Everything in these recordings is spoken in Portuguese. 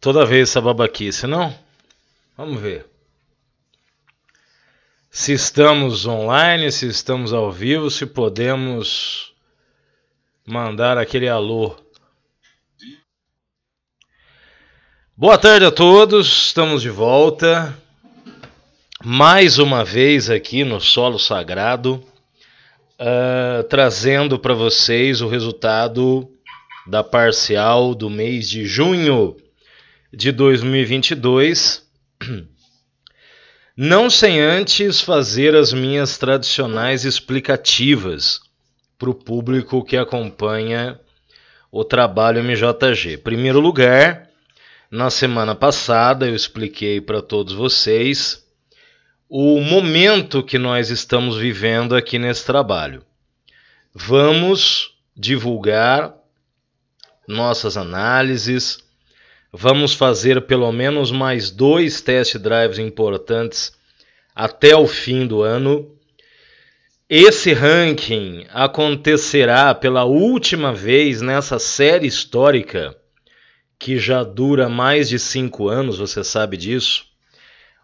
Toda vez essa babaquice, não? Vamos ver. Se estamos online, se estamos ao vivo, se podemos mandar aquele alô. Boa tarde a todos, estamos de volta. Mais uma vez aqui no Solo Sagrado, uh, trazendo para vocês o resultado da parcial do mês de junho de 2022, não sem antes fazer as minhas tradicionais explicativas para o público que acompanha o trabalho MJG. Primeiro lugar, na semana passada eu expliquei para todos vocês o momento que nós estamos vivendo aqui nesse trabalho. Vamos divulgar nossas análises, Vamos fazer pelo menos mais dois test drives importantes até o fim do ano. Esse ranking acontecerá pela última vez nessa série histórica, que já dura mais de cinco anos, você sabe disso.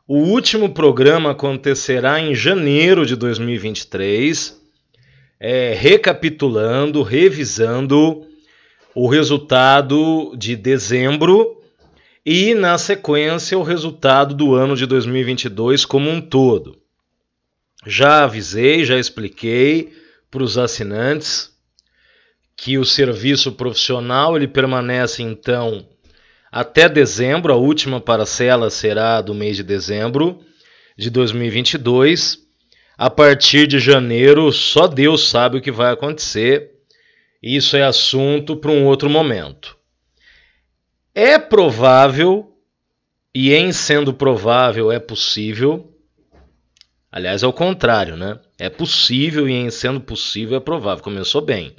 O último programa acontecerá em janeiro de 2023, é, recapitulando, revisando o resultado de dezembro e, na sequência, o resultado do ano de 2022 como um todo. Já avisei, já expliquei para os assinantes que o serviço profissional ele permanece então até dezembro, a última parcela será do mês de dezembro de 2022. A partir de janeiro, só Deus sabe o que vai acontecer. Isso é assunto para um outro momento. É provável, e em sendo provável é possível. Aliás, é o contrário, né? É possível e em sendo possível é provável. Começou bem.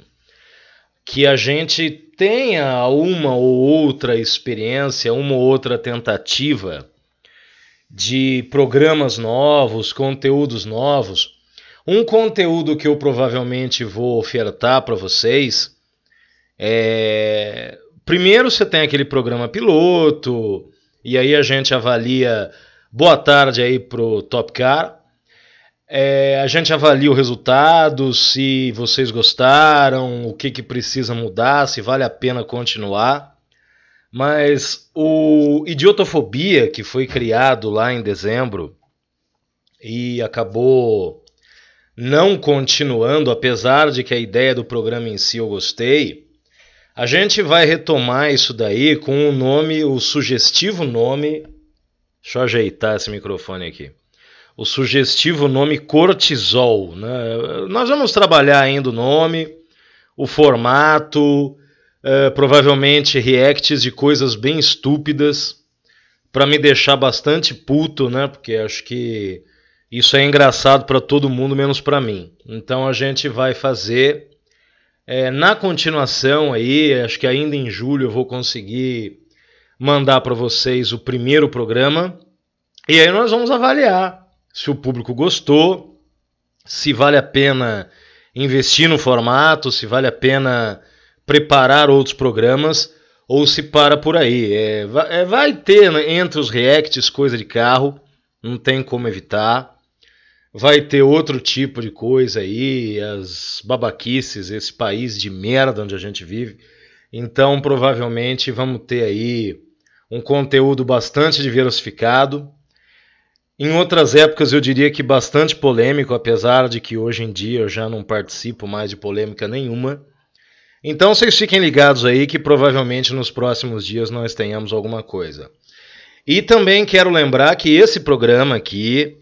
Que a gente tenha uma ou outra experiência, uma ou outra tentativa de programas novos, conteúdos novos. Um conteúdo que eu provavelmente vou ofertar para vocês é primeiro você tem aquele programa piloto, e aí a gente avalia. Boa tarde aí pro Top Car. É, a gente avalia o resultado, se vocês gostaram, o que, que precisa mudar, se vale a pena continuar. Mas o Idiotofobia, que foi criado lá em dezembro e acabou não continuando, apesar de que a ideia do programa em si eu gostei, a gente vai retomar isso daí com o nome, o sugestivo nome. Deixa eu ajeitar esse microfone aqui. O sugestivo nome cortisol. Né? Nós vamos trabalhar ainda o nome, o formato, é, provavelmente reacts de coisas bem estúpidas para me deixar bastante puto, né? Porque acho que isso é engraçado para todo mundo menos para mim. Então a gente vai fazer é, na continuação aí, acho que ainda em julho eu vou conseguir mandar para vocês o primeiro programa. E aí nós vamos avaliar se o público gostou, se vale a pena investir no formato, se vale a pena preparar outros programas ou se para por aí. É, é vai ter né, entre os reacts coisa de carro, não tem como evitar vai ter outro tipo de coisa aí, as babaquices, esse país de merda onde a gente vive. Então, provavelmente vamos ter aí um conteúdo bastante diversificado. Em outras épocas, eu diria que bastante polêmico, apesar de que hoje em dia eu já não participo mais de polêmica nenhuma. Então, vocês fiquem ligados aí que provavelmente nos próximos dias nós tenhamos alguma coisa. E também quero lembrar que esse programa aqui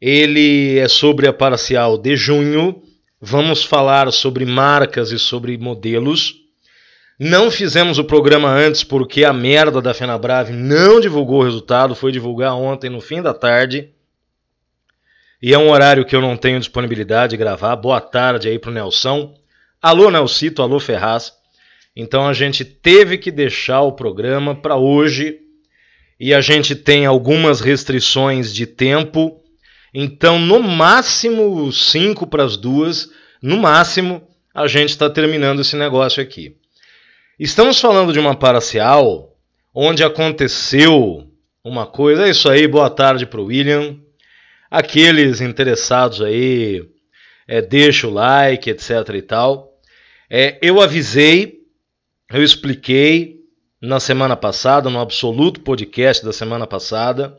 ele é sobre a parcial de junho. Vamos falar sobre marcas e sobre modelos. Não fizemos o programa antes porque a merda da Fenabrave não divulgou o resultado, foi divulgar ontem no fim da tarde. E é um horário que eu não tenho disponibilidade de gravar. Boa tarde aí pro Nelson. Alô Nelsito, alô Ferraz. Então a gente teve que deixar o programa para hoje e a gente tem algumas restrições de tempo então, no máximo 5 para as duas, no máximo, a gente está terminando esse negócio aqui. Estamos falando de uma parcial onde aconteceu uma coisa. É isso aí, boa tarde para o William. Aqueles interessados aí, é, deixa o like, etc e tal. É, eu avisei, eu expliquei na semana passada, no absoluto podcast da semana passada,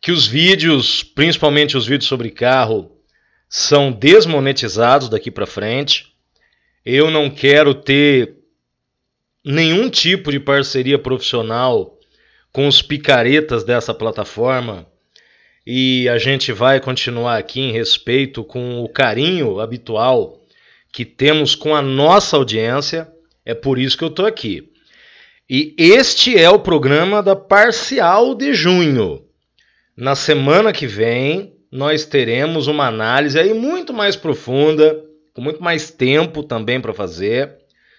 que os vídeos, principalmente os vídeos sobre carro, são desmonetizados daqui para frente. Eu não quero ter nenhum tipo de parceria profissional com os picaretas dessa plataforma e a gente vai continuar aqui em respeito com o carinho habitual que temos com a nossa audiência. É por isso que eu estou aqui. E este é o programa da parcial de junho. Na semana que vem, nós teremos uma análise aí muito mais profunda, com muito mais tempo também para fazer,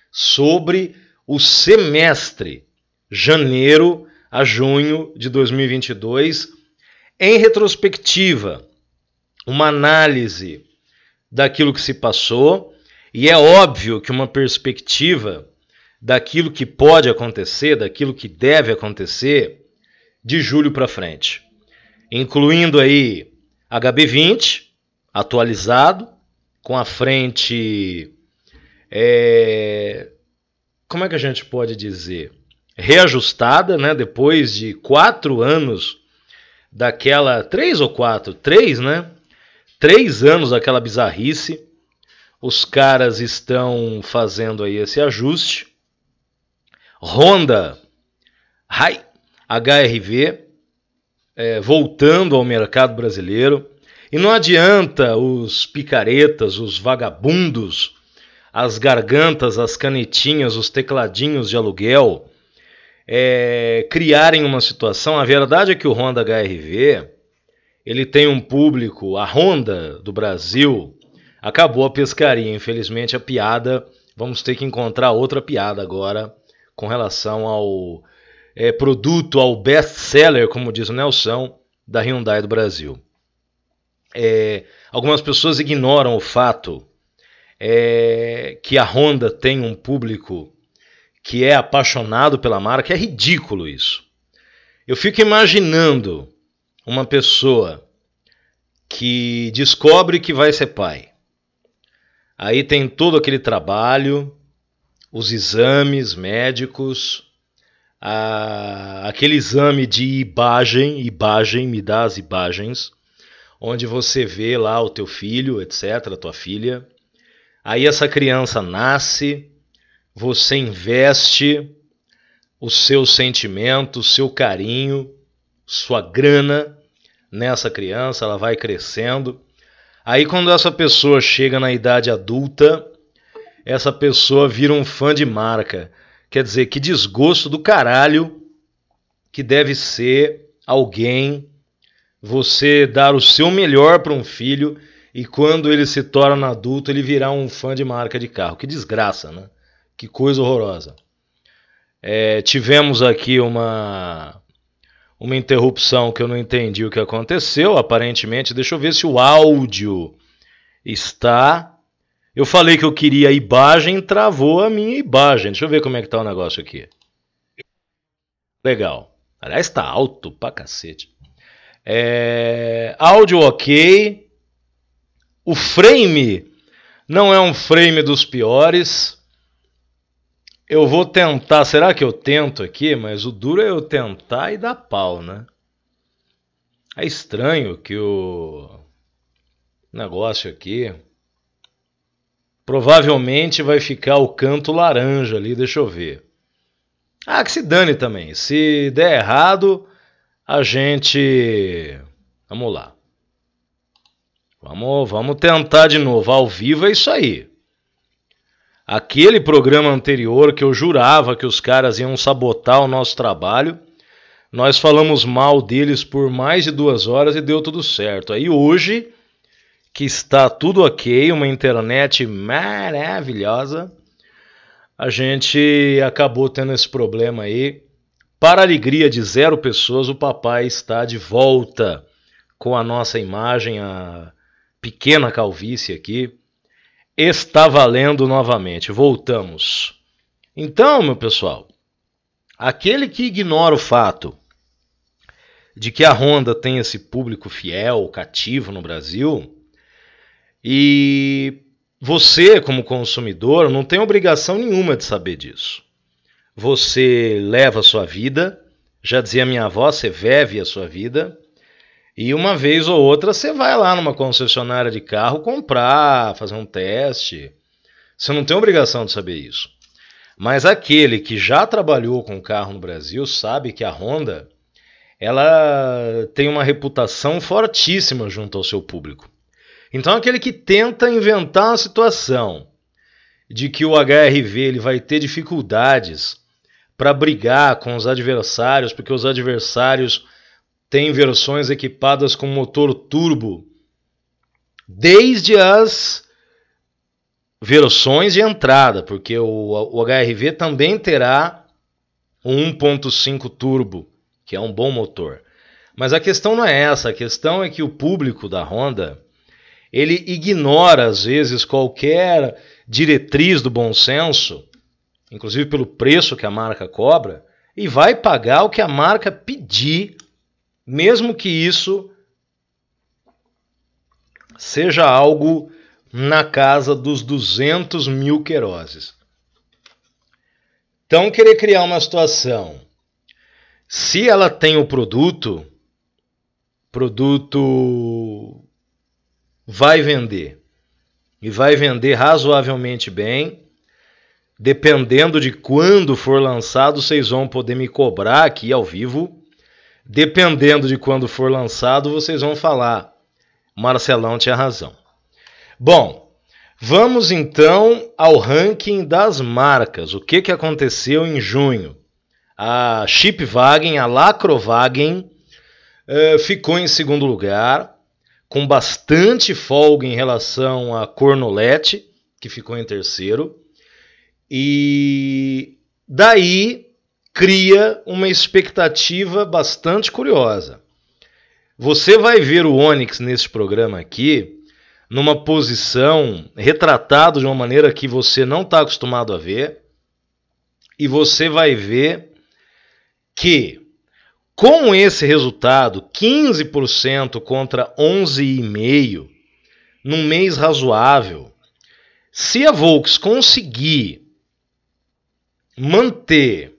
sobre o semestre janeiro a junho de 2022, em retrospectiva, uma análise daquilo que se passou, e é óbvio que uma perspectiva daquilo que pode acontecer, daquilo que deve acontecer de julho para frente incluindo aí HB20 atualizado, com a frente. É, como é que a gente pode dizer? Reajustada, né? Depois de quatro anos daquela. Três ou quatro? Três, né? Três anos daquela bizarrice. Os caras estão fazendo aí esse ajuste. Honda Hi, HRV é, voltando ao mercado brasileiro. E não adianta os picaretas, os vagabundos, as gargantas, as canetinhas, os tecladinhos de aluguel é, criarem uma situação. A verdade é que o Honda HRV ele tem um público, a Honda do Brasil acabou a pescaria. Infelizmente, a piada, vamos ter que encontrar outra piada agora com relação ao é, produto ao best-seller, como diz o Nelson, da Hyundai do Brasil. É, algumas pessoas ignoram o fato é, que a Honda tem um público que é apaixonado pela marca. É ridículo isso. Eu fico imaginando uma pessoa que descobre que vai ser pai. Aí tem todo aquele trabalho, os exames médicos, a, aquele exame de ibagem, ibagem, me dá as imagens, onde você vê lá o teu filho, etc., tua filha. Aí essa criança nasce, você investe o seu sentimento, o seu carinho, sua grana nessa criança, ela vai crescendo. Aí quando essa pessoa chega na idade adulta, essa pessoa vira um fã de marca. Quer dizer, que desgosto do caralho que deve ser alguém você dar o seu melhor para um filho e quando ele se torna adulto ele virar um fã de marca de carro. Que desgraça, né? Que coisa horrorosa. É, tivemos aqui uma uma interrupção que eu não entendi o que aconteceu, aparentemente. Deixa eu ver se o áudio está eu falei que eu queria a imagem, travou a minha imagem. Deixa eu ver como é que tá o negócio aqui. Legal. Aliás, tá alto pra cacete. É... Áudio ok. O frame não é um frame dos piores. Eu vou tentar. Será que eu tento aqui? Mas o duro é eu tentar e dar pau, né? É estranho que o negócio aqui Provavelmente vai ficar o canto laranja ali, deixa eu ver. Ah, que se dane também. Se der errado, a gente. Vamos lá. Vamos, vamos tentar de novo. Ao vivo é isso aí. Aquele programa anterior que eu jurava que os caras iam sabotar o nosso trabalho, nós falamos mal deles por mais de duas horas e deu tudo certo. Aí hoje que está tudo ok, uma internet maravilhosa. A gente acabou tendo esse problema aí. Para alegria de zero pessoas, o papai está de volta com a nossa imagem, a pequena calvície aqui. Está valendo novamente. Voltamos. Então, meu pessoal, aquele que ignora o fato de que a Honda tem esse público fiel, cativo no Brasil, e você, como consumidor, não tem obrigação nenhuma de saber disso. Você leva a sua vida, já dizia minha avó, você veve a sua vida, e uma vez ou outra você vai lá numa concessionária de carro comprar, fazer um teste. Você não tem obrigação de saber isso. Mas aquele que já trabalhou com carro no Brasil sabe que a Honda ela tem uma reputação fortíssima junto ao seu público. Então, aquele que tenta inventar a situação de que o HRV ele vai ter dificuldades para brigar com os adversários, porque os adversários têm versões equipadas com motor turbo, desde as versões de entrada, porque o, o HRV também terá um 1.5 turbo, que é um bom motor. Mas a questão não é essa, a questão é que o público da Honda ele ignora, às vezes, qualquer diretriz do bom senso, inclusive pelo preço que a marca cobra, e vai pagar o que a marca pedir, mesmo que isso seja algo na casa dos 200 mil queroses. Então, querer criar uma situação. Se ela tem o produto, produto vai vender. E vai vender razoavelmente bem. Dependendo de quando for lançado, vocês vão poder me cobrar aqui ao vivo. Dependendo de quando for lançado, vocês vão falar: Marcelão tinha razão. Bom, vamos então ao ranking das marcas. O que, que aconteceu em junho? A Chipwagen, a Lacrowagen, eh, ficou em segundo lugar com bastante folga em relação a Cornolete, que ficou em terceiro. E daí cria uma expectativa bastante curiosa. Você vai ver o Onyx nesse programa aqui numa posição retratado de uma maneira que você não está acostumado a ver, e você vai ver que com esse resultado, 15% contra 11,5%, num mês razoável, se a Volks conseguir manter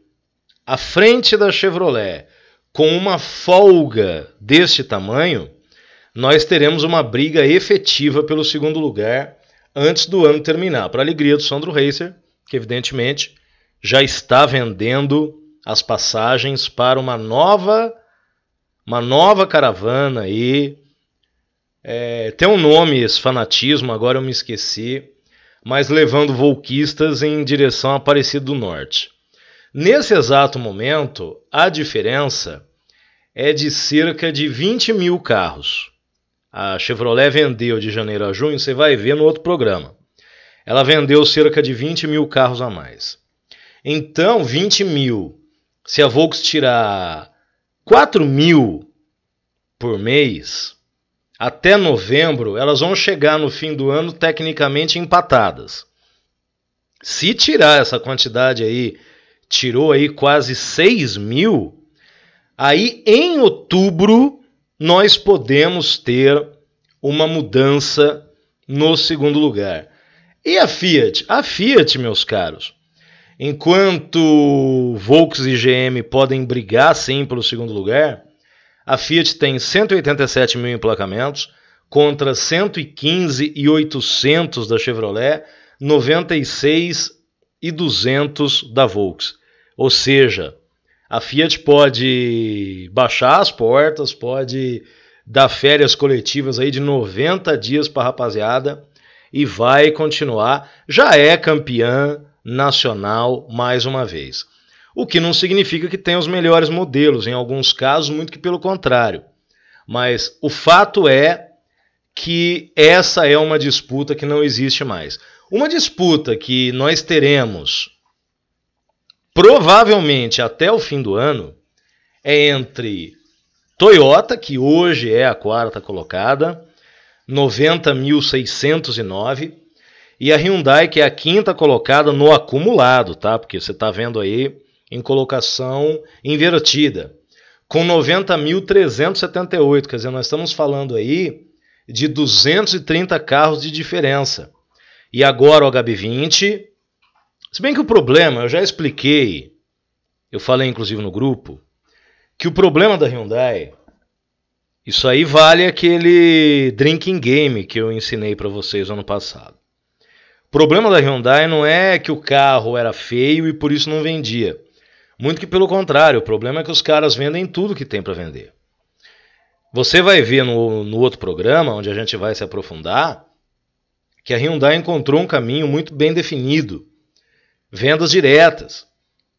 a frente da Chevrolet com uma folga deste tamanho, nós teremos uma briga efetiva pelo segundo lugar antes do ano terminar. Para alegria do Sandro Racer, que evidentemente já está vendendo as passagens para uma nova uma nova caravana aí. É, tem um nome esse fanatismo, agora eu me esqueci, mas levando volquistas em direção a Aparecida do Norte. Nesse exato momento, a diferença é de cerca de 20 mil carros. A Chevrolet vendeu de janeiro a junho, você vai ver no outro programa. Ela vendeu cerca de 20 mil carros a mais. Então, 20 mil se a Volks tirar 4 mil por mês, até novembro, elas vão chegar no fim do ano tecnicamente empatadas. Se tirar essa quantidade aí, tirou aí quase 6 mil, aí em outubro nós podemos ter uma mudança no segundo lugar. E a Fiat? A Fiat, meus caros, Enquanto Volks e GM podem brigar sim pelo segundo lugar, a Fiat tem 187 mil emplacamentos contra 115 e 800 da Chevrolet, 96 e 200 da Volks. Ou seja, a Fiat pode baixar as portas, pode dar férias coletivas aí de 90 dias para a rapaziada e vai continuar. Já é campeã nacional mais uma vez. O que não significa que tenha os melhores modelos, em alguns casos, muito que pelo contrário. Mas o fato é que essa é uma disputa que não existe mais. Uma disputa que nós teremos provavelmente até o fim do ano é entre Toyota, que hoje é a quarta colocada, 90.609, e a Hyundai, que é a quinta colocada no acumulado, tá? Porque você está vendo aí em colocação invertida, com 90.378. Quer dizer, nós estamos falando aí de 230 carros de diferença. E agora o HB20. Se bem que o problema, eu já expliquei, eu falei inclusive no grupo, que o problema da Hyundai, isso aí vale aquele drinking game que eu ensinei para vocês ano passado. O problema da Hyundai não é que o carro era feio e por isso não vendia. Muito que pelo contrário, o problema é que os caras vendem tudo que tem para vender. Você vai ver no, no outro programa, onde a gente vai se aprofundar, que a Hyundai encontrou um caminho muito bem definido. Vendas diretas,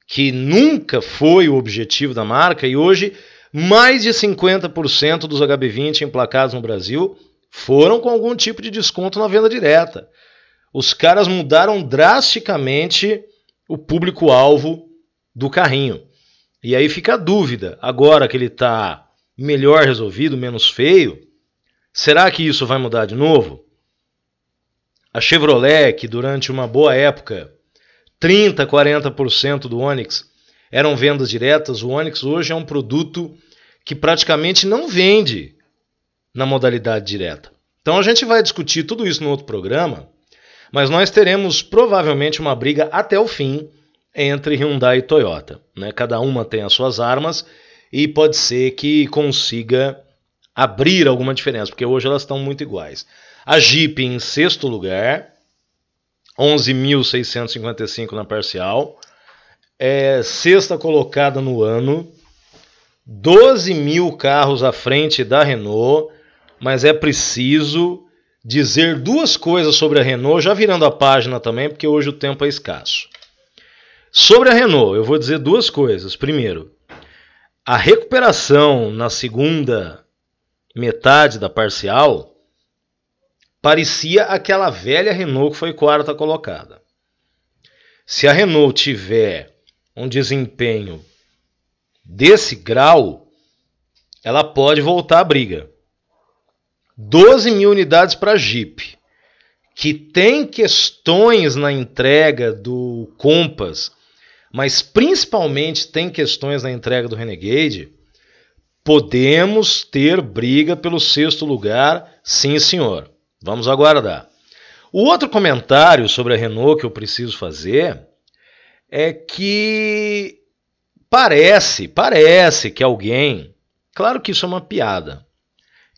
que nunca foi o objetivo da marca e hoje mais de 50% dos HB20 emplacados no Brasil foram com algum tipo de desconto na venda direta os caras mudaram drasticamente o público-alvo do carrinho. E aí fica a dúvida, agora que ele está melhor resolvido, menos feio, será que isso vai mudar de novo? A Chevrolet, que durante uma boa época, 30, 40% do Onix eram vendas diretas, o Onix hoje é um produto que praticamente não vende na modalidade direta. Então a gente vai discutir tudo isso no outro programa, mas nós teremos provavelmente uma briga até o fim entre Hyundai e Toyota. Né? Cada uma tem as suas armas e pode ser que consiga abrir alguma diferença, porque hoje elas estão muito iguais. A Jeep em sexto lugar, 11.655 na parcial. É, sexta colocada no ano, 12 mil carros à frente da Renault, mas é preciso dizer duas coisas sobre a Renault, já virando a página também, porque hoje o tempo é escasso. Sobre a Renault, eu vou dizer duas coisas. Primeiro, a recuperação na segunda metade da parcial parecia aquela velha Renault que foi quarta colocada. Se a Renault tiver um desempenho desse grau, ela pode voltar à briga. 12 mil unidades para Jeep, que tem questões na entrega do Compass, mas principalmente tem questões na entrega do Renegade, podemos ter briga pelo sexto lugar, sim senhor. Vamos aguardar. O outro comentário sobre a Renault que eu preciso fazer é que parece, parece que alguém, claro que isso é uma piada,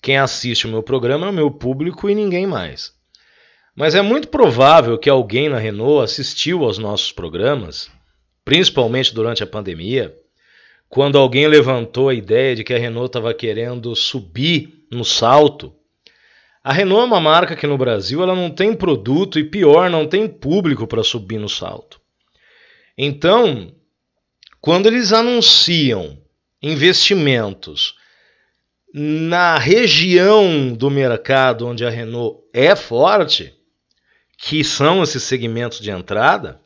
quem assiste o meu programa é o meu público e ninguém mais. Mas é muito provável que alguém na Renault assistiu aos nossos programas, principalmente durante a pandemia, quando alguém levantou a ideia de que a Renault estava querendo subir no salto. A Renault é uma marca que no Brasil ela não tem produto e pior, não tem público para subir no salto. Então, quando eles anunciam investimentos na região do mercado onde a Renault é forte, que são esses segmentos de entrada,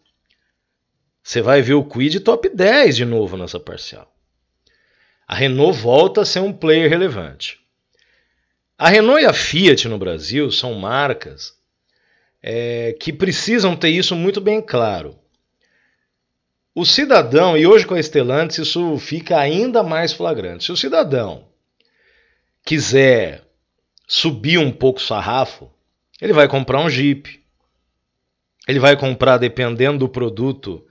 você vai ver o Quid top 10 de novo nessa parcial. A Renault volta a ser um player relevante. A Renault e a Fiat no Brasil são marcas é, que precisam ter isso muito bem claro. O cidadão, e hoje com a Stellantis isso fica ainda mais flagrante, se o cidadão quiser subir um pouco o sarrafo, ele vai comprar um Jeep. Ele vai comprar, dependendo do produto,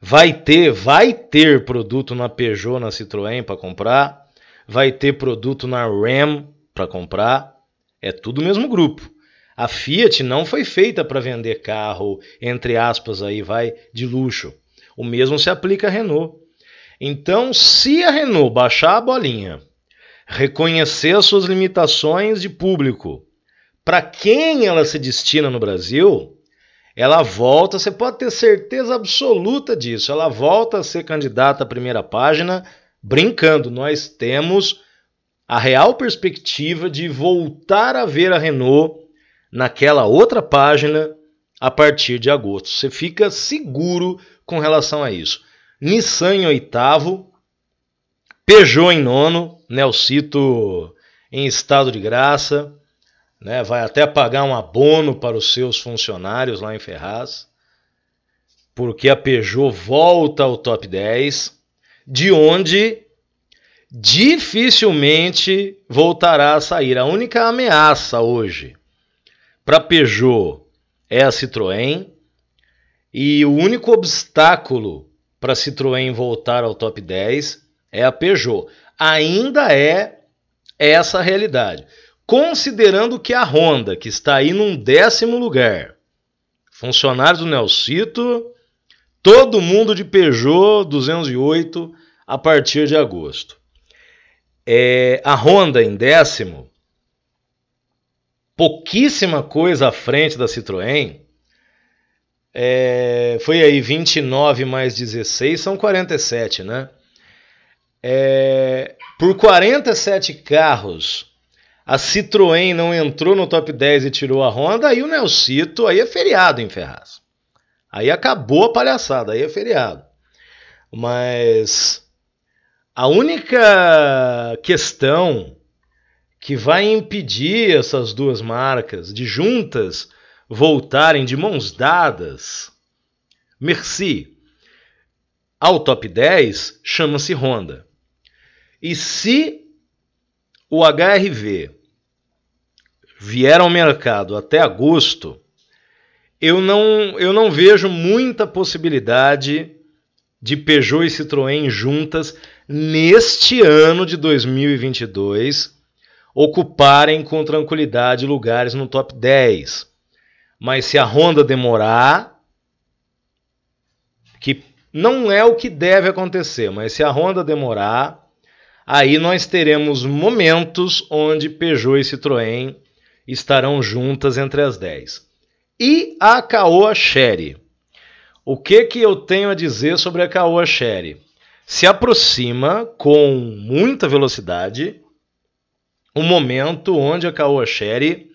vai ter, vai ter produto na Peugeot, na Citroën para comprar, vai ter produto na Ram para comprar. É tudo o mesmo grupo. A Fiat não foi feita para vender carro, entre aspas, aí vai de luxo. O mesmo se aplica à Renault. Então, se a Renault baixar a bolinha reconhecer suas limitações de público. Para quem ela se destina no Brasil, ela volta, você pode ter certeza absoluta disso, ela volta a ser candidata à primeira página, brincando. Nós temos a real perspectiva de voltar a ver a Renault naquela outra página a partir de agosto. Você fica seguro com relação a isso. Nissan em oitavo, Peugeot em nono, né? Cito em estado de graça, né? Vai até pagar um abono para os seus funcionários lá em Ferraz, porque a Peugeot volta ao top 10, de onde dificilmente voltará a sair. A única ameaça hoje para Peugeot é a Citroën, e o único obstáculo para a Citroën voltar ao top 10 é a Peugeot. Ainda é essa a realidade. Considerando que a Honda, que está aí num décimo lugar, funcionários do Nelcito, todo mundo de Peugeot 208 a partir de agosto. É, a Honda em décimo, pouquíssima coisa à frente da Citroën. É, foi aí 29 mais 16, são 47, né? É, por 47 carros, a Citroën não entrou no top 10 e tirou a Honda, aí o Nelsito, aí é feriado em Ferraz. Aí acabou a palhaçada, aí é feriado. Mas a única questão que vai impedir essas duas marcas de juntas voltarem de mãos dadas, merci, ao top 10 chama-se Honda. E se o HRV vier ao mercado até agosto, eu não, eu não vejo muita possibilidade de Peugeot e Citroën juntas neste ano de 2022 ocuparem com tranquilidade lugares no top 10. Mas se a Honda demorar, que não é o que deve acontecer, mas se a Honda demorar, aí nós teremos momentos onde Peugeot e Citroën estarão juntas entre as 10. E a Caoa Chery. O que, que eu tenho a dizer sobre a Caoa Chery? Se aproxima com muita velocidade o momento onde a Caoa Chery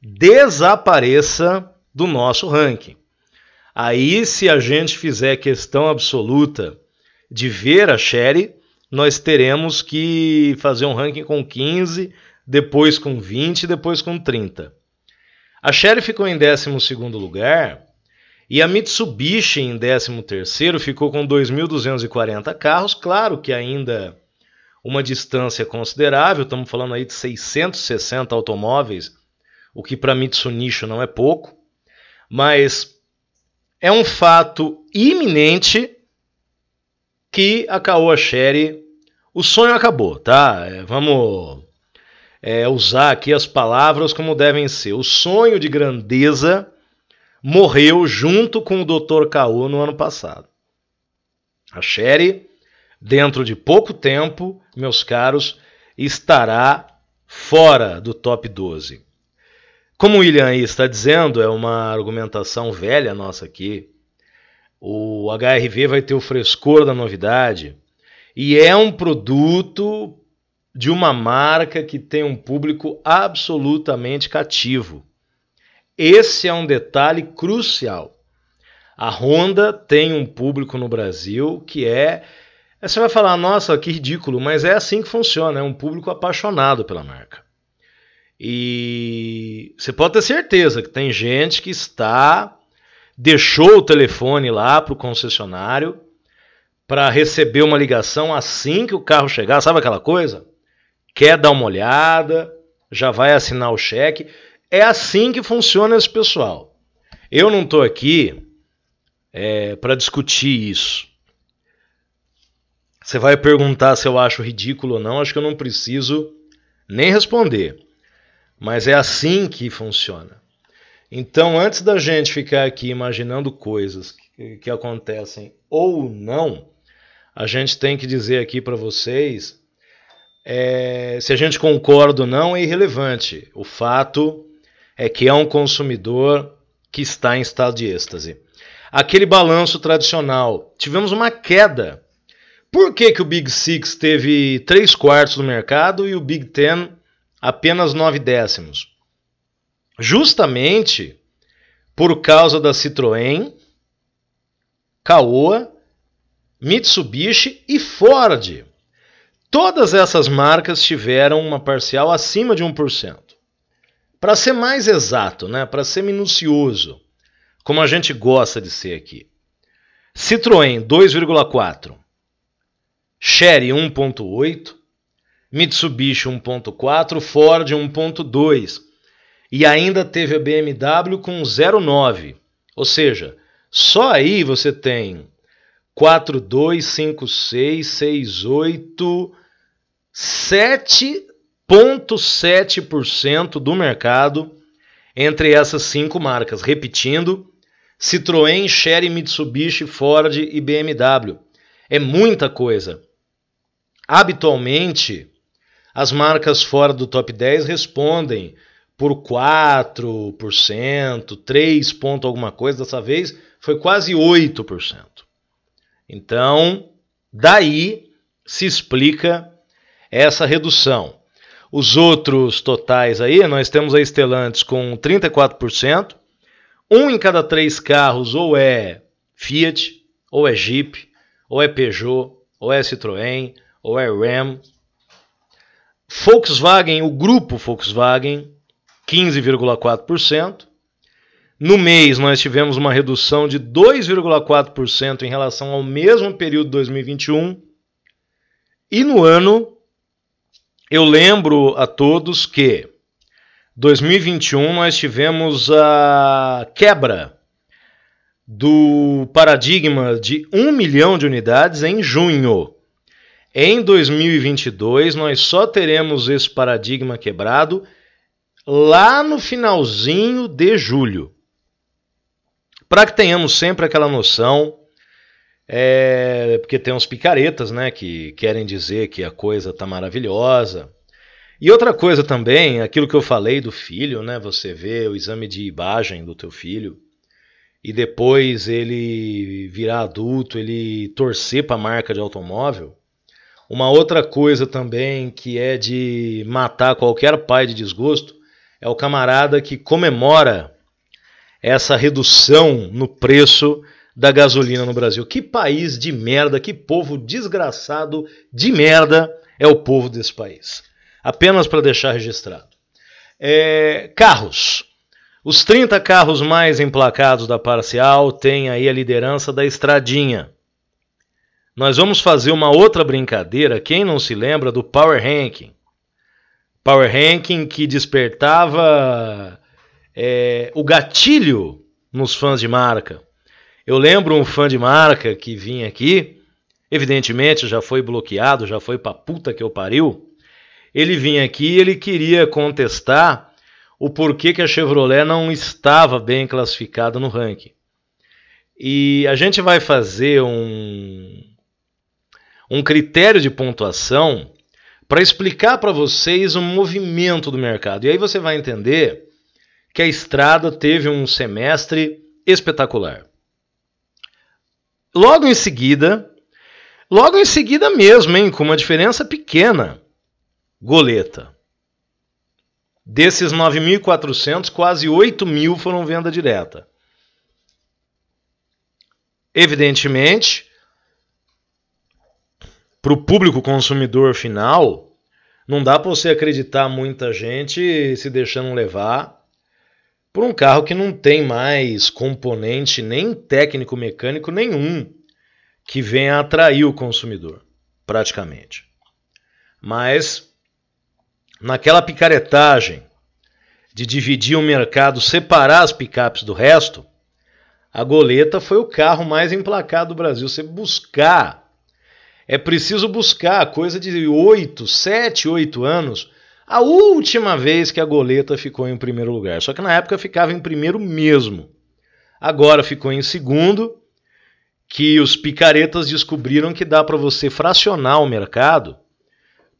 desapareça do nosso ranking. Aí, se a gente fizer questão absoluta de ver a Chery, nós teremos que fazer um ranking com 15, depois com 20, depois com 30. A chery ficou em 12 lugar e a Mitsubishi em 13 ficou com 2.240 carros. Claro que ainda uma distância considerável, estamos falando aí de 660 automóveis, o que para Mitsunisho não é pouco, mas é um fato iminente que a Caoa Sherry. O sonho acabou, tá? É, vamos é, usar aqui as palavras como devem ser. O sonho de grandeza morreu junto com o Dr. Caô no ano passado. A Sherry, dentro de pouco tempo, meus caros, estará fora do top 12. Como o William aí está dizendo, é uma argumentação velha nossa aqui o HRV vai ter o frescor da novidade. E é um produto de uma marca que tem um público absolutamente cativo. Esse é um detalhe crucial. A Honda tem um público no Brasil que é. é você vai falar, nossa, que ridículo, mas é assim que funciona: é um público apaixonado pela marca. E você pode ter certeza que tem gente que está deixou o telefone lá para o concessionário para receber uma ligação assim que o carro chegar, sabe aquela coisa? Quer dar uma olhada, já vai assinar o cheque. É assim que funciona esse pessoal. Eu não estou aqui é, para discutir isso. Você vai perguntar se eu acho ridículo ou não, acho que eu não preciso nem responder. Mas é assim que funciona. Então, antes da gente ficar aqui imaginando coisas que, que acontecem ou não, a gente tem que dizer aqui para vocês é, se a gente concorda ou não é irrelevante. O fato é que é um consumidor que está em estado de êxtase. Aquele balanço tradicional. Tivemos uma queda. Por que, que o Big Six teve 3 quartos do mercado e o Big Ten apenas 9 décimos? justamente por causa da Citroën, Caoa, Mitsubishi e Ford. Todas essas marcas tiveram uma parcial acima de 1%. Para ser mais exato, né, para ser minucioso, como a gente gosta de ser aqui. Citroën 2,4, Chery 1,8, Mitsubishi 1,4, Ford 1,2 e ainda teve a BMW com 0,9. Ou seja, só aí você tem 4, 2, 5, 6, 6, 8, 7,7% do mercado entre essas cinco marcas. Repetindo, Citroën, Chery, Mitsubishi, Ford e BMW. É muita coisa. Habitualmente, as marcas fora do top 10 respondem por 4%, 3 ponto alguma coisa, dessa vez foi quase 8%. Então, daí se explica essa redução. Os outros totais aí, nós temos a Stellantis com 34%, um em cada três carros ou é Fiat, ou é Jeep, ou é Peugeot, ou é Citroën, ou é Ram. Volkswagen, o grupo Volkswagen, 15,4%. No mês, nós tivemos uma redução de 2,4% em relação ao mesmo período de 2021. E no ano, eu lembro a todos que 2021 nós tivemos a quebra do paradigma de 1 milhão de unidades em junho. Em 2022, nós só teremos esse paradigma quebrado lá no finalzinho de julho. Para que tenhamos sempre aquela noção, é, porque tem uns picaretas né, que querem dizer que a coisa está maravilhosa. E outra coisa também, aquilo que eu falei do filho, né? Você vê o exame de imagem do teu filho e depois ele virar adulto, ele torcer para a marca de automóvel. Uma outra coisa também que é de matar qualquer pai de desgosto é o camarada que comemora essa redução no preço da gasolina no Brasil. Que país de merda, que povo desgraçado de merda é o povo desse país. Apenas para deixar registrado. É, carros. Os 30 carros mais emplacados da parcial têm aí a liderança da estradinha. Nós vamos fazer uma outra brincadeira, quem não se lembra, do Power Ranking power ranking que despertava é, o gatilho nos fãs de marca. Eu lembro um fã de marca que vinha aqui, evidentemente já foi bloqueado, já foi pra puta que eu pariu. Ele vinha aqui e ele queria contestar o porquê que a Chevrolet não estava bem classificada no ranking. E a gente vai fazer um, um critério de pontuação para explicar para vocês o movimento do mercado. E aí você vai entender que a estrada teve um semestre espetacular. Logo em seguida, logo em seguida mesmo, hein, com uma diferença pequena, Goleta. Desses 9.400, quase 8 mil foram venda direta. Evidentemente, para o público consumidor final, não dá para você acreditar muita gente se deixando levar por um carro que não tem mais componente nem técnico mecânico nenhum que venha atrair o consumidor, praticamente. Mas naquela picaretagem de dividir o mercado, separar as picapes do resto, a Goleta foi o carro mais emplacado do Brasil. Você buscar é preciso buscar coisa de 8, 7, 8 anos. A última vez que a goleta ficou em primeiro lugar. Só que na época ficava em primeiro mesmo. Agora ficou em segundo, que os picaretas descobriram que dá para você fracionar o mercado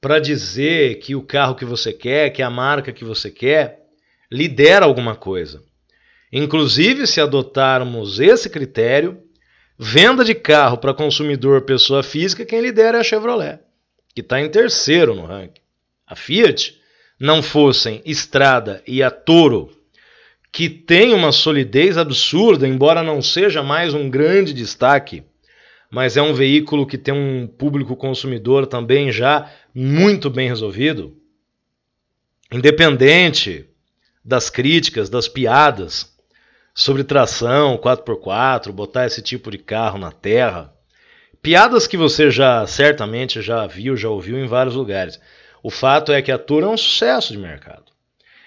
para dizer que o carro que você quer, que a marca que você quer, lidera alguma coisa. Inclusive, se adotarmos esse critério, Venda de carro para consumidor pessoa física, quem lidera é a Chevrolet, que está em terceiro no ranking. A Fiat, não fossem Estrada e a Toro, que tem uma solidez absurda, embora não seja mais um grande destaque, mas é um veículo que tem um público consumidor também já muito bem resolvido, independente das críticas, das piadas, sobre tração 4x4, botar esse tipo de carro na terra. Piadas que você já certamente já viu, já ouviu em vários lugares. O fato é que a Tour é um sucesso de mercado.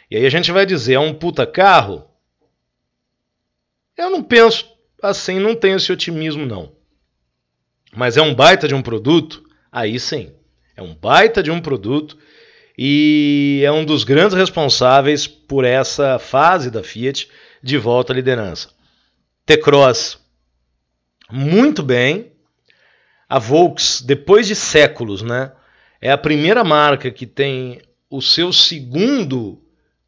E aí a gente vai dizer, é um puta carro? Eu não penso assim, não tenho esse otimismo não. Mas é um baita de um produto? Aí sim. É um baita de um produto e é um dos grandes responsáveis por essa fase da Fiat de volta à liderança. T-Cross, muito bem. A Volks, depois de séculos, né, é a primeira marca que tem o seu segundo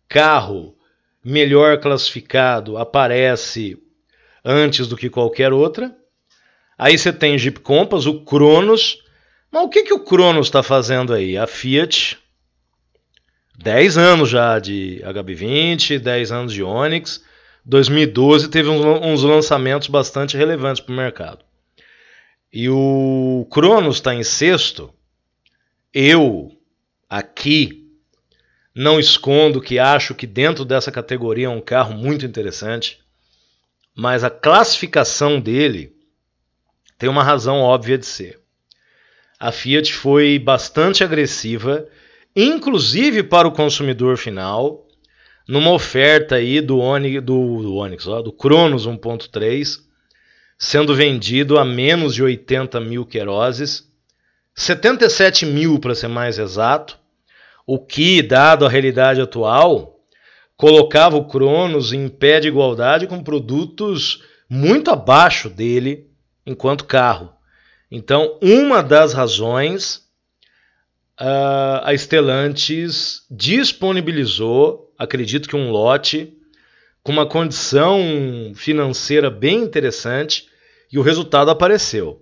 carro melhor classificado aparece antes do que qualquer outra. Aí você tem Jeep Compass, o Cronos. Mas o que, que o Cronos está fazendo aí? A Fiat, 10 anos já de HB20, 10 anos de Onix. 2012 teve uns lançamentos bastante relevantes para o mercado. E o Cronos está em sexto. Eu, aqui, não escondo que acho que dentro dessa categoria é um carro muito interessante, mas a classificação dele tem uma razão óbvia de ser. A Fiat foi bastante agressiva, inclusive para o consumidor final, numa oferta aí do Onix, do, do, Onix, ó, do Cronos 1.3, sendo vendido a menos de 80 mil queroses, 77 mil para ser mais exato, o que, dado a realidade atual, colocava o Cronos em pé de igualdade com produtos muito abaixo dele enquanto carro. Então, uma das razões uh, a Stellantis disponibilizou acredito que um lote com uma condição financeira bem interessante e o resultado apareceu.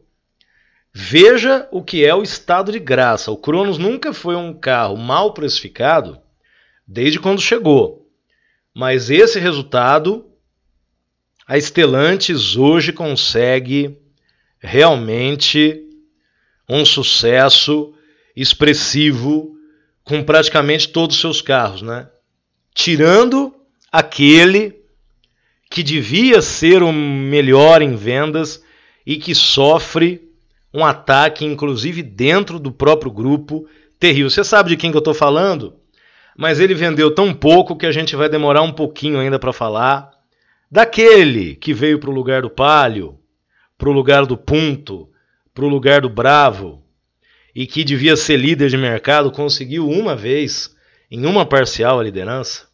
Veja o que é o estado de graça. O Cronos nunca foi um carro mal precificado desde quando chegou. Mas esse resultado a Stellantis hoje consegue realmente um sucesso expressivo com praticamente todos os seus carros, né? tirando aquele que devia ser o melhor em vendas e que sofre um ataque, inclusive dentro do próprio grupo terrível. Você sabe de quem que eu estou falando? Mas ele vendeu tão pouco que a gente vai demorar um pouquinho ainda para falar. Daquele que veio para o lugar do palio, para o lugar do punto, para o lugar do bravo, e que devia ser líder de mercado, conseguiu uma vez em uma parcial a liderança,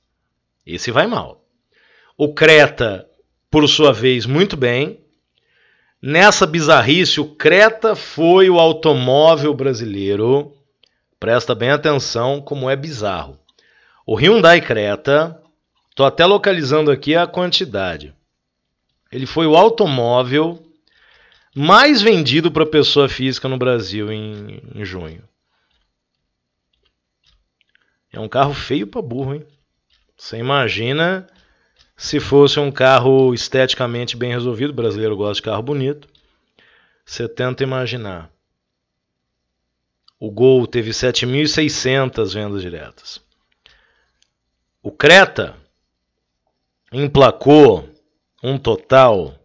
esse vai mal. O Creta, por sua vez, muito bem. Nessa bizarrice, o Creta foi o automóvel brasileiro. Presta bem atenção como é bizarro. O Hyundai Creta, estou até localizando aqui a quantidade. Ele foi o automóvel mais vendido para pessoa física no Brasil em, em junho. É um carro feio para burro, hein? Você imagina se fosse um carro esteticamente bem resolvido, o brasileiro gosta de carro bonito. Você tenta imaginar. O Gol teve 7.600 vendas diretas. O Creta emplacou um total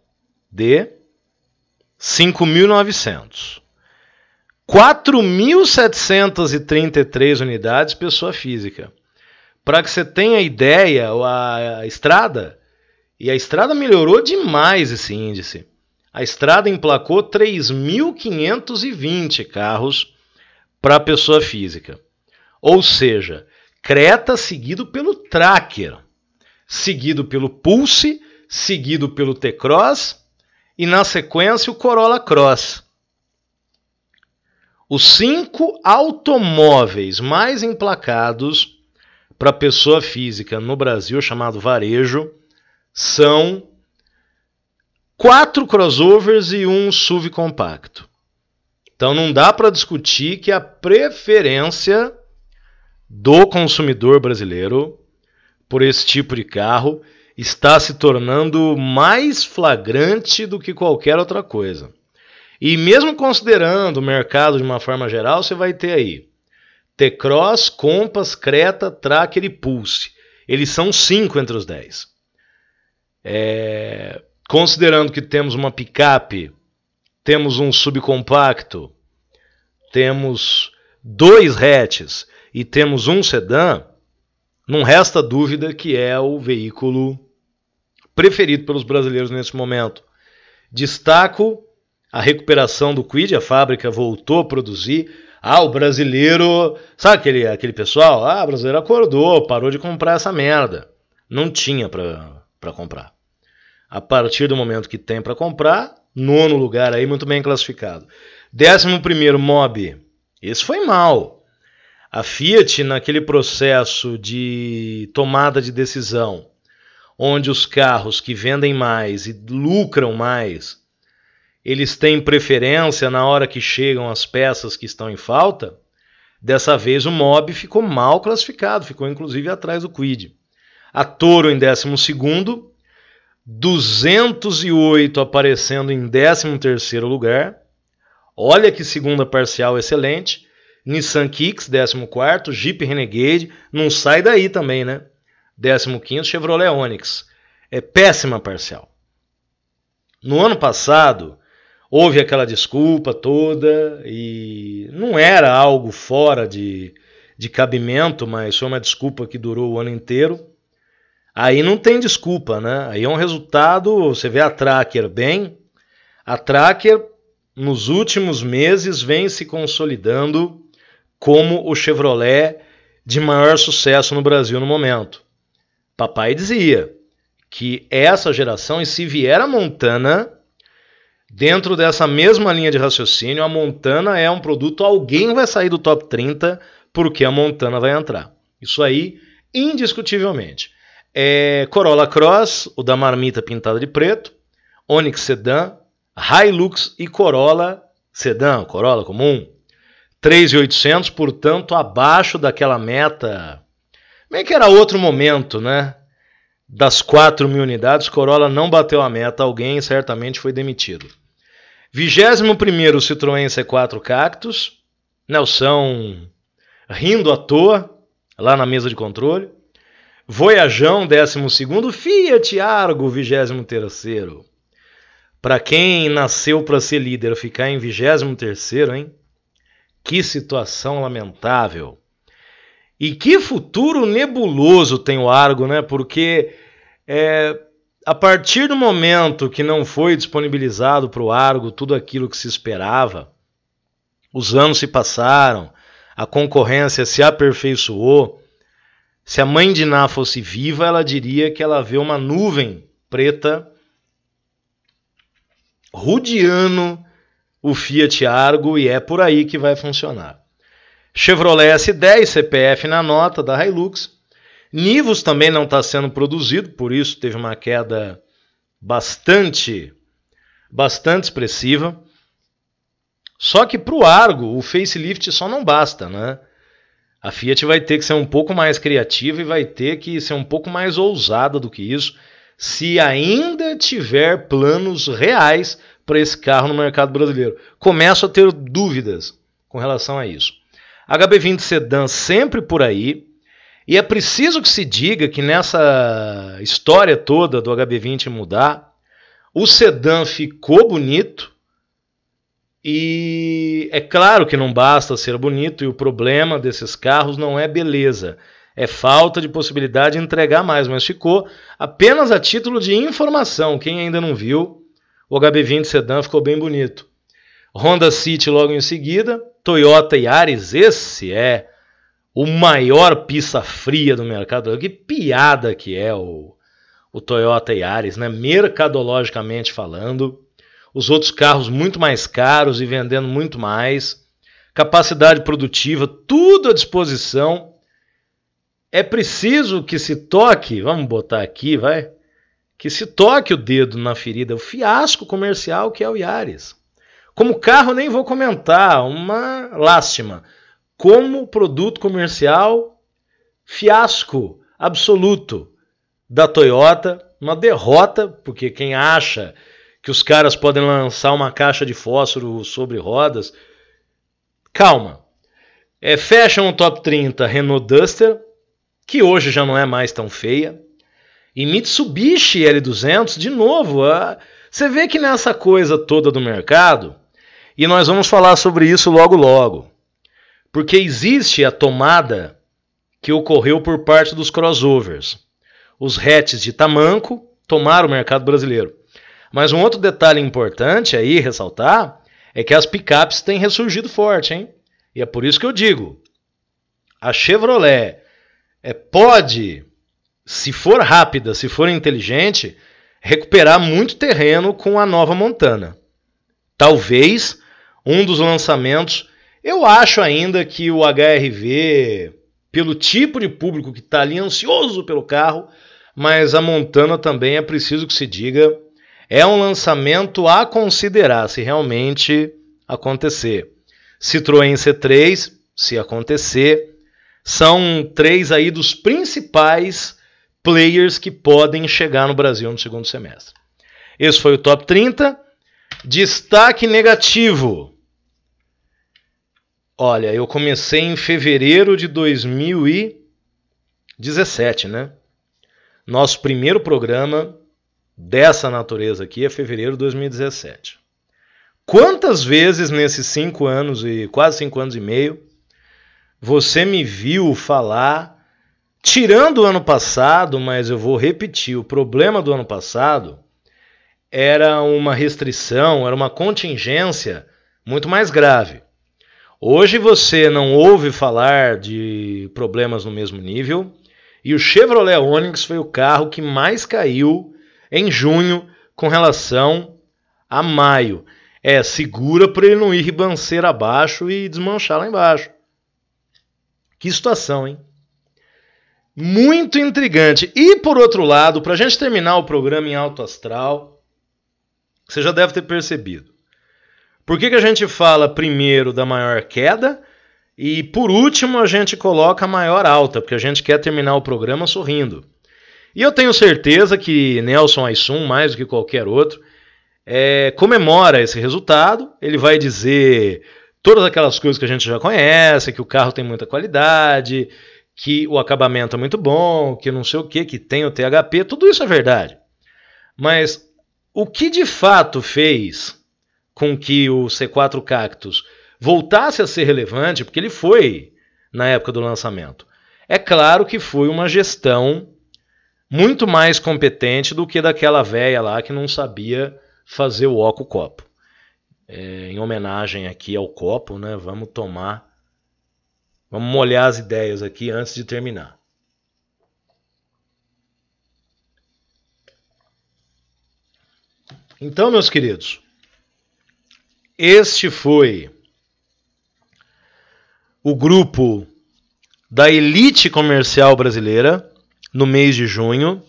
de 5.900. 4.733 unidades pessoa física. Para que você tenha ideia, a estrada, e a estrada melhorou demais esse índice. A estrada emplacou 3.520 carros para pessoa física. Ou seja, Creta seguido pelo Tracker, seguido pelo Pulse, seguido pelo T-Cross e na sequência o Corolla Cross os cinco automóveis mais emplacados para pessoa física no Brasil, chamado varejo, são quatro crossovers e um SUV compacto. Então não dá para discutir que a preferência do consumidor brasileiro por esse tipo de carro está se tornando mais flagrante do que qualquer outra coisa. E mesmo considerando o mercado de uma forma geral, você vai ter aí T-Cross, Compass, Creta, Tracker e Pulse. Eles são cinco entre os 10. É... Considerando que temos uma picape, temos um subcompacto, temos dois hatches e temos um sedã, não resta dúvida que é o veículo preferido pelos brasileiros nesse momento. Destaco a recuperação do Quid, a fábrica voltou a produzir. Ah, o brasileiro. Sabe aquele, aquele pessoal? Ah, o brasileiro acordou, parou de comprar essa merda. Não tinha para comprar. A partir do momento que tem para comprar, nono lugar aí, muito bem classificado. Décimo primeiro, Mob. Esse foi mal. A Fiat, naquele processo de tomada de decisão, onde os carros que vendem mais e lucram mais eles têm preferência na hora que chegam as peças que estão em falta, dessa vez o Mob ficou mal classificado, ficou inclusive atrás do Quid. A Toro em 12 208 aparecendo em 13 lugar. Olha que segunda parcial excelente. Nissan Kicks, 14 Jeep Renegade, não sai daí também, né? 15 Chevrolet Onix. É péssima parcial. No ano passado, houve aquela desculpa toda e não era algo fora de, de cabimento, mas foi uma desculpa que durou o ano inteiro. Aí não tem desculpa, né? Aí é um resultado. Você vê a Tracker bem. A Tracker, nos últimos meses, vem se consolidando como o Chevrolet de maior sucesso no Brasil no momento. Papai dizia que essa geração, e se vier a Montana, Dentro dessa mesma linha de raciocínio, a Montana é um produto, alguém vai sair do top 30 porque a Montana vai entrar. Isso aí, indiscutivelmente. É Corolla Cross, o da marmita pintada de preto, Onix Sedan, Hilux e Corolla Sedan, Corolla comum. 3.800, portanto, abaixo daquela meta. Meio que era outro momento, né? Das 4 mil unidades, Corolla não bateu a meta, alguém certamente foi demitido. 21 Citroën C4 Cactus. Nelson rindo à toa, lá na mesa de controle. Voyajão, 12. Fiat Argo, 23. Para quem nasceu para ser líder, ficar em 23, hein? Que situação lamentável. E que futuro nebuloso tem o Argo, né? Porque é, a partir do momento que não foi disponibilizado para o Argo tudo aquilo que se esperava, os anos se passaram, a concorrência se aperfeiçoou. Se a mãe de Ná fosse viva, ela diria que ela vê uma nuvem preta rodeando o Fiat Argo e é por aí que vai funcionar. Chevrolet S10, CPF na nota da Hilux, Nivos também não está sendo produzido, por isso teve uma queda bastante, bastante expressiva. Só que para o Argo, o facelift só não basta, né? A Fiat vai ter que ser um pouco mais criativa e vai ter que ser um pouco mais ousada do que isso, se ainda tiver planos reais para esse carro no mercado brasileiro. Começo a ter dúvidas com relação a isso. HB20 Sedan sempre por aí, e é preciso que se diga que nessa história toda do HB20 mudar, o sedã ficou bonito. E é claro que não basta ser bonito, e o problema desses carros não é beleza, é falta de possibilidade de entregar mais. Mas ficou apenas a título de informação. Quem ainda não viu, o HB20 sedã ficou bem bonito. Honda City logo em seguida, Toyota Yaris, esse é o maior pista fria do mercado. Que piada que é o, o Toyota Yaris, né? mercadologicamente falando. Os outros carros muito mais caros e vendendo muito mais. Capacidade produtiva, tudo à disposição. É preciso que se toque, vamos botar aqui, vai, que se toque o dedo na ferida, o fiasco comercial que é o Yaris. Como carro nem vou comentar, uma lástima como produto comercial, fiasco absoluto da Toyota, uma derrota, porque quem acha que os caras podem lançar uma caixa de fósforo sobre rodas, calma. É, um top 30 Renault Duster, que hoje já não é mais tão feia, e Mitsubishi L200, de novo, você vê que nessa coisa toda do mercado, e nós vamos falar sobre isso logo logo, porque existe a tomada que ocorreu por parte dos crossovers. Os hatches de tamanco tomaram o mercado brasileiro. Mas um outro detalhe importante aí ressaltar é que as picapes têm ressurgido forte, hein? E é por isso que eu digo: a Chevrolet é, pode, se for rápida, se for inteligente, recuperar muito terreno com a nova Montana. Talvez um dos lançamentos eu acho ainda que o HRV, pelo tipo de público que está ali ansioso pelo carro, mas a Montana também é preciso que se diga, é um lançamento a considerar se realmente acontecer. Citroën C3, se acontecer, são três aí dos principais players que podem chegar no Brasil no segundo semestre. Esse foi o top 30. Destaque negativo. Olha, eu comecei em fevereiro de 2017, né? Nosso primeiro programa dessa natureza aqui é fevereiro de 2017. Quantas vezes nesses cinco anos e quase cinco anos e meio você me viu falar, tirando o ano passado, mas eu vou repetir, o problema do ano passado era uma restrição, era uma contingência muito mais grave. Hoje você não ouve falar de problemas no mesmo nível, e o Chevrolet Onix foi o carro que mais caiu em junho com relação a maio. É, segura para ele não ir ribanceira abaixo e desmanchar lá embaixo. Que situação, hein? Muito intrigante. E por outro lado, para a gente terminar o programa em alto astral, você já deve ter percebido. Por que, que a gente fala primeiro da maior queda e por último a gente coloca a maior alta? Porque a gente quer terminar o programa sorrindo. E eu tenho certeza que Nelson Aissum, mais do que qualquer outro, é, comemora esse resultado. Ele vai dizer todas aquelas coisas que a gente já conhece, que o carro tem muita qualidade, que o acabamento é muito bom, que não sei o que, que tem o THP, tudo isso é verdade. Mas o que de fato fez com que o C4 Cactus voltasse a ser relevante, porque ele foi na época do lançamento. É claro que foi uma gestão muito mais competente do que daquela velha lá que não sabia fazer o óculos copo. É, em homenagem aqui ao copo, né? Vamos tomar, vamos molhar as ideias aqui antes de terminar. Então, meus queridos, este foi o grupo da elite comercial brasileira no mês de junho.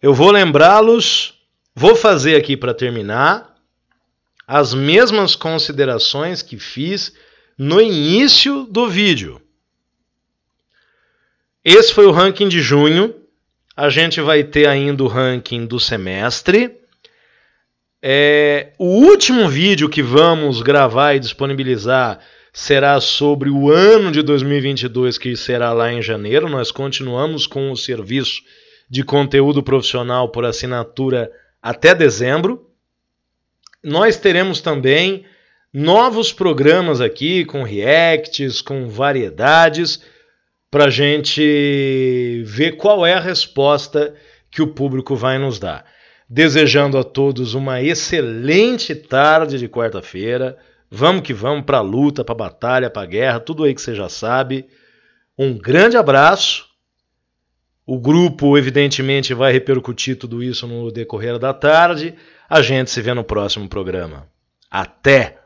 Eu vou lembrá-los, vou fazer aqui para terminar as mesmas considerações que fiz no início do vídeo. Esse foi o ranking de junho. A gente vai ter ainda o ranking do semestre. É, o último vídeo que vamos gravar e disponibilizar será sobre o ano de 2022, que será lá em janeiro. Nós continuamos com o serviço de conteúdo profissional por assinatura até dezembro. Nós teremos também novos programas aqui com reacts, com variedades, para gente ver qual é a resposta que o público vai nos dar desejando a todos uma excelente tarde de quarta-feira. Vamos que vamos para a luta, para a batalha, para a guerra, tudo aí que você já sabe. Um grande abraço. O grupo, evidentemente, vai repercutir tudo isso no decorrer da tarde. A gente se vê no próximo programa. Até!